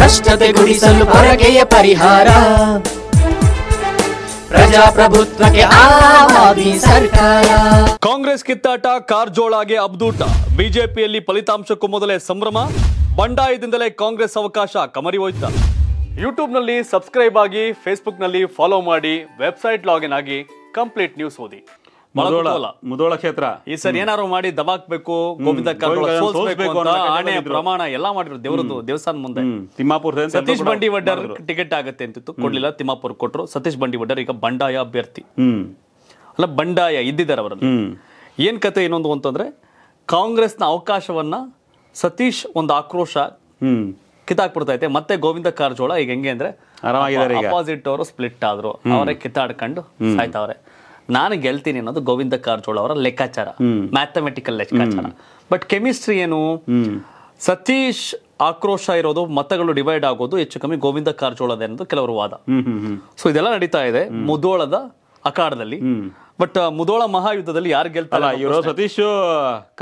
ಭ್ರಷ್ಟತೆ ಗುಡಿಸಲು ಪರಕೆಯ ಪರಿಹಾರ ಪ್ರಜಾಪ್ರಭುತ್ವಕ್ಕೆ ಸರ್ಕಾರ ಕಾಂಗ್ರೆಸ್ ಕಿತ್ತಾಟ ಕಾರ್ಜೋಳಾಗೆ ಅಬ್ದೂಟ ಬಿಜೆಪಿಯಲ್ಲಿ ಫಲಿತಾಂಶಕ್ಕೂ ಮೊದಲೇ ಸಂಭ್ರಮ ಬಂಡಾಯದಿಂದಲೇ ಕಾಂಗ್ರೆಸ್ ಅವಕಾಶ ಕಮರಿ ಹೋಯ್ತ ಯೂಟ್ಯೂಬ್ನಲ್ಲಿ ಸಬ್ಸ್ಕ್ರೈಬ್ ಆಗಿ ಫೇಸ್ಬುಕ್ನಲ್ಲಿ ಫಾಲೋ ಮಾಡಿ ವೆಬ್ಸೈಟ್ ಲಾಗಿನ್ ಆಗಿ ಕಂಪ್ಲೀಟ್ ನ್ಯೂಸ್ ಓದಿ ಮುದೋಳ ಕ್ಷೇತ್ರ ಈ ಸರ್ ಏನಾರು ಮಾಡಿ ದಬಾಕ್ಬೇಕು ಗೋವಿಂದ ಆಣೆ ಪ್ರಮಾಣ ಎಲ್ಲ ಮಾಡಿದ್ರು ದೇವರದ್ದು ದೇವಸ್ಥಾನ ಮುಂದೆ ತಿಮ್ಮಾಪುರ ಸತೀಶ್ ಬಂಡಿವಡ್ಡರ್ ಟಿಕೆಟ್ ಆಗತ್ತೆ ಅಂತಿತ್ತು ಕೊಡ್ಲಿಲ್ಲ ತಿಮ್ಮಾಪುರ್ ಕೊಟ್ರು ಸತೀಶ್ ಬಂಡಿವಡ್ಡರ್ ಈಗ ಬಂಡಾಯ ಅಭ್ಯರ್ಥಿ ಅಲ್ಲ ಬಂಡಾಯ ಇದ್ದಿದ್ದಾರೆ ಅವರಲ್ಲಿ ಏನ್ ಕತೆ ಇನ್ನೊಂದು ಅಂತಂದ್ರೆ ಕಾಂಗ್ರೆಸ್ ನ ಅವಕಾಶವನ್ನ ಸತೀಶ್ ಒಂದು ಆಕ್ರೋಶ ಕಿತ್ತಾಕ್ಬಿಡ್ತಾ ಐತೆ ಮತ್ತೆ ಗೋವಿಂದ ಕಾರಜೋಳ ಈಗ ಹೆಂಗೆ ಅಂದ್ರೆ ಅಪಾಸಿಟ್ ಅವರು ಸ್ಪ್ಲಿಟ್ ಆದ್ರು ಅವರೇ ಕಿತ್ತಾಡ್ಕೊಂಡು ಸಾಯ್ತಾವ್ರೆ ನಾನು ಗೆಲ್ತೀನಿ ಅನ್ನೋದು ಗೋವಿಂದ ಕಾರಜೋಳ ಅವರ ಲೆಕ್ಕಾಚಾರ ಮ್ಯಾಥಮೆಟಿಕಲ್ ಲೆಕ್ಕಾಚಾರ ಬಟ್ ಕೆಮಿಸ್ಟ್ರಿ ಏನು ಸತೀಶ್ ಆಕ್ರೋಶ ಇರೋದು ಮತಗಳು ಡಿವೈಡ್ ಆಗೋದು ಹೆಚ್ಚು ಕಮ್ಮಿ ಗೋವಿಂದ ಕಾರಜೋಳದ ಅನ್ನೋದು ಕೆಲವರು ವಾದ ಸೊ ಇದೆಲ್ಲ ನಡೀತಾ ಇದೆ ಮುದೋಳದ ಅಖಾಡದಲ್ಲಿ ಬಟ್ ಮುದೋಳ ಮಹಾಯುದ್ಧದಲ್ಲಿ ಯಾರು ಗೆಲ್ತಲ್ಲ ಇವರು ಸತೀಶ್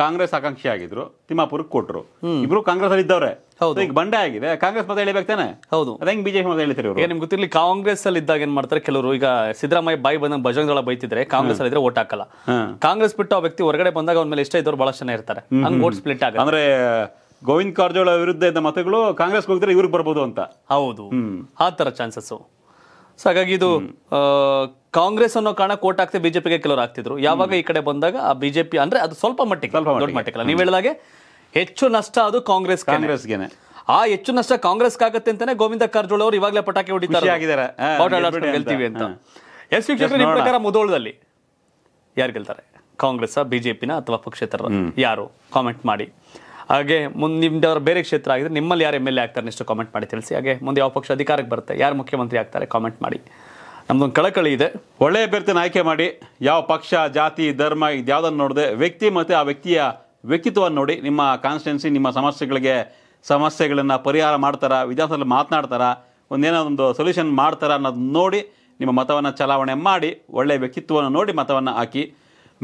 ಕಾಂಗ್ರೆಸ್ ಆಕಾಂಕ್ಷಿ ಆಗಿದ್ರು ತಿಮ್ಮಾಪುರಕ್ಕೆ ಕೊಟ್ಟರು ಇಬ್ರು ಕಾಂಗ್ರೆಸ್ ಅಲ್ಲಿ ಇದ್ದವ್ರೆ ಹೌದು ಈಗ ಬಂಡೆ ಆಗಿದೆ ಕಾಂಗ್ರೆಸ್ ಮತ ಎಳಿಬೇಕು ತಾನೆ ಹೌದು ಅದಂಗೆ ಬಿಜೆಪಿ ಮತ ಹೇಳ್ತಾರೆ ನಿಮ್ಗೆ ಗೊತ್ತಿರಲಿ ಕಾಂಗ್ರೆಸ್ ಅಲ್ಲಿ ಇದ್ದಾಗ ಏನ್ ಮಾಡ್ತಾರೆ ಕೆಲವರು ಈಗ ಸಿದ್ದರಾಮಯ್ಯ ಬಾಯಿ ಬಂದ ಬಜರಂಗ್ ಬೈತಿದ್ರೆ ಕಾಂಗ್ರೆಸ್ ಅಲ್ಲಿ ಇದ್ರೆ ಓಟ್ ಹಾಕಲ್ಲ ಕಾಂಗ್ರೆಸ್ ಬಿಟ್ಟು ಆ ವ್ಯಕ್ತಿ ಹೊರಗಡೆ ಬಂದಾಗ ಅವ್ನ ಮೇಲೆ ಇಷ್ಟ ಇದ್ದವ್ರು ಬಹಳ ಜನ ಇರ್ತಾರೆ ಹಂಗ್ ಓಟ್ ಸ್ಪ್ಲಿಟ್ ಆಗ ಅಂದ್ರೆ ಗೋವಿಂದ್ ಕಾರಜೋಳ ವಿರುದ್ಧ ಇದ್ದ ಮತಗಳು ಕಾಂಗ್ರೆಸ್ ಹೋಗಿದ್ರೆ ಇವ್ರಿಗೆ ಬರ್ಬೋದು ಅಂತ ಹೌದು ಆ ತರ ಚಾನ್ಸಸ್ ಸೊ ಹಾಗಾಗಿ ಇದು ಕಾಂಗ್ರೆಸ್ ಅನ್ನೋ ಕಾರಣ ಕೋಟ್ ಆಗ್ತದೆ ಬಿಜೆಪಿಗೆ ಕೆಲವರು ಆಗ್ತಿದ್ರು ಯಾವಾಗ ಈ ಕಡೆ ಬಂದಾಗ ಆ ಬಿಜೆಪಿ ಅಂದ್ರೆ ಅದು ಸ್ವಲ್ಪ ಮಟ್ಟಿಗೆ ದೊಡ್ಡ ಮಟ್ಟಿಗೆ ನೀವು ಹೇಳಿದಾಗೆ ಹೆಚ್ಚು ನಷ್ಟ ಅದು ಕಾಂಗ್ರೆಸ್ ಕಾಂಗ್ರೆಸ್ಗೆ ಆ ಹೆಚ್ಚು ನಷ್ಟ ಕಾಂಗ್ರೆಸ್ ಆಗುತ್ತೆ ಅಂತಾನೆ ಗೋವಿಂದ ಕಾರಜೋಳ ಅವರು ಇವಾಗಲೇ ಪಟಾಕಿ ಹೊಡಿತಾರೆ ಅಂತ ಪ್ರಕಾರ ಮುದೋಳದಲ್ಲಿ ಯಾರು ಗೆಲ್ತಾರೆ ಕಾಂಗ್ರೆಸ್ ಬಿಜೆಪಿನ ಅಥವಾ ಪಕ್ಷೇತರ ಯಾರು ಕಾಮೆಂಟ್ ಮಾಡಿ ಹಾಗೆ ಮುಂದೆ ನಿಮ್ಮದವ್ರ ಬೇರೆ ಕ್ಷೇತ್ರ ಆಗಿದ್ರೆ ನಿಮ್ಮಲ್ಲಿ ಯಾರು ಎಮ್ ಎಲ್ ಎ ಆಗ್ತಾರೆ ಎಷ್ಟು ಕಾಮೆಂಟ್ ಮಾಡಿ ತಿಳಿಸಿ ಹಾಗೆ ಮುಂದೆ ಯಾವ ಪಕ್ಷ ಅಧಿಕಾರಕ್ಕೆ ಬರುತ್ತೆ ಯಾರು ಮುಖ್ಯಮಂತ್ರಿ ಆಗ್ತಾರೆ ಕಾಮೆಂಟ್ ಮಾಡಿ ನಮ್ದೊಂದು ಕಳಕಳಿ ಇದೆ ಒಳ್ಳೆಯ ಅಭ್ಯರ್ಥಿನ ಆಯ್ಕೆ ಮಾಡಿ ಯಾವ ಪಕ್ಷ ಜಾತಿ ಧರ್ಮ ಇದ್ಯಾವುದನ್ನು ನೋಡದೆ ವ್ಯಕ್ತಿ ಮತ್ತು ಆ ವ್ಯಕ್ತಿಯ ವ್ಯಕ್ತಿತ್ವವನ್ನು ನೋಡಿ ನಿಮ್ಮ ಕಾನ್ಸ್ಟಿಟ್ಯೂನ್ಸಿ ನಿಮ್ಮ ಸಮಸ್ಯೆಗಳಿಗೆ ಸಮಸ್ಯೆಗಳನ್ನು ಪರಿಹಾರ ಮಾಡ್ತಾರಾ ವಿಧಾನಸಭೆಯಲ್ಲಿ ಮಾತನಾಡ್ತಾರಾ ಒಂದೇನೋ ಒಂದು ಸೊಲ್ಯೂಷನ್ ಮಾಡ್ತಾರ ಅನ್ನೋದನ್ನ ನೋಡಿ ನಿಮ್ಮ ಮತವನ್ನು ಚಲಾವಣೆ ಮಾಡಿ ಒಳ್ಳೆಯ ವ್ಯಕ್ತಿತ್ವವನ್ನು ನೋಡಿ ಮತವನ್ನು ಹಾಕಿ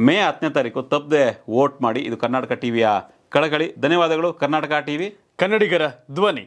ಮೇ ಹತ್ತನೇ ತಾರೀಕು ತಪ್ಪದೆ ವೋಟ್ ಮಾಡಿ ಇದು ಕರ್ನಾಟಕ ವಿಯ ಕಳಕಳಿ ಧನ್ಯವಾದಗಳು ಕರ್ನಾಟಕ ಟಿವಿ ಕನ್ನಡಿಗರ ಧ್ವನಿ